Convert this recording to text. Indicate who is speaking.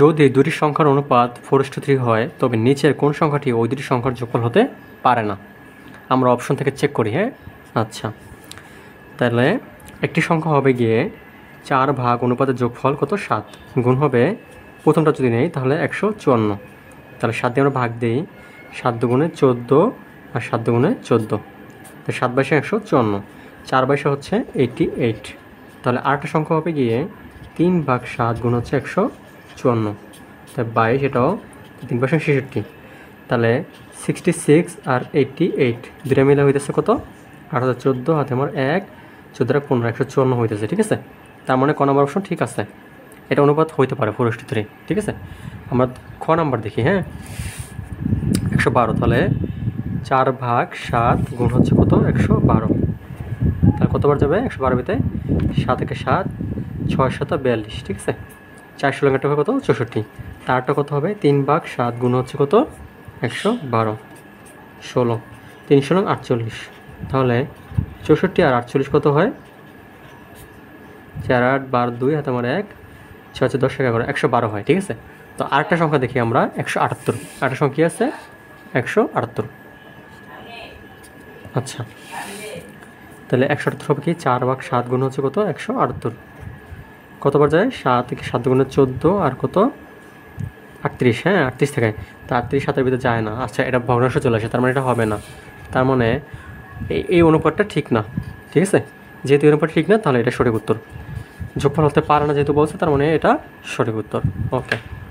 Speaker 1: যদি দুটি সংখ্যার অনুপাত ফোর টু থ্রি হয় তবে নিচের কোন সংখ্যাটি ওই দুটি সংখ্যার যোগফল হতে পারে না আমরা অপশন থেকে চেক করি হ্যাঁ আচ্ছা তাহলে একটি সংখ্যা হবে গিয়ে চার ভাগ অনুপাতের যোগফল কত সাত গুণ হবে প্রথমটা যদি নেই তাহলে একশো চুয়ান্ন তাহলে সাত দিয়ে আমরা ভাগ দিই সাত দুগুণে চোদ্দো আর সাত দুগুণে চোদ্দো তো সাত বাইশে একশো চুয়ান্ন চার বাইশে হচ্ছে এইটি এইট তাহলে আরেকটা সংখ্যা হবে গিয়ে তিন ভাগ সাত গুণ হচ্ছে একশো চুয়ান্ন তার বাইশ এটাও তিন পার্সেন্ট ছেষট্টি তাহলে সিক্সটি সিক্স আর এইটটি এইট দুটা মিলে হইতেছে কত আট হাজার চোদ্দো হাতে আমার এক চোদ্দো পনেরো একশো চুয়ান্ন হইতেছে ঠিক আছে তার মানে ক নম্বর অপশন ঠিক আছে এটা অনুপাত হইতে পারে ফোর এসটি থ্রি ঠিক আছে আমরা খ নাম্বার দেখি হ্যাঁ একশো বারো তাহলে চার ভাগ সাত গুণ হচ্ছে কত একশো বারো তাহলে কতবার যাবে একশো বারো বিতে সাত একে সাত ছয় শত বিয়াল্লিশ ঠিক আছে চার ষোলো টাকা কত চৌষট্টি তারটা কত হবে তিন ভাগ সাত গুণ হচ্ছে কত একশো বারো ষোলো তিনশো নং আটচল্লিশ তাহলে চৌষট্টি আর আটচল্লিশ কত হয় চার আট বার দুই হাতে আমার এক ছয় ছয় দশ এগারো একশো বারো হয় ঠিক আছে তো আরেকটা সংখ্যা দেখি আমরা একশো আটাত্তর আরেকটা সংখ্যা আছে একশো আটাত্তর আচ্ছা তাহলে একশো আটাত্তর হবে কি চার ভাগ সাত গুণ হচ্ছে কত একশো আটাত্তর কতবার যায় সাত সাত গুণে চোদ্দো আর কত আটত্রিশ হ্যাঁ আটত্রিশ থেকে তা আটত্রিশ সাতের ভিতরে যায় না আচ্ছা এটা ভগ্নাংশ চলে আসে তার মানে এটা হবে না তার মানে এই অনুপাতটা ঠিক না ঠিক আছে যেহেতু অনুপাত ঠিক না তাহলে এটা সঠিক উত্তর যোগফল হতে পারে না যেহেতু বলছে তার মানে এটা সঠিক উত্তর ওকে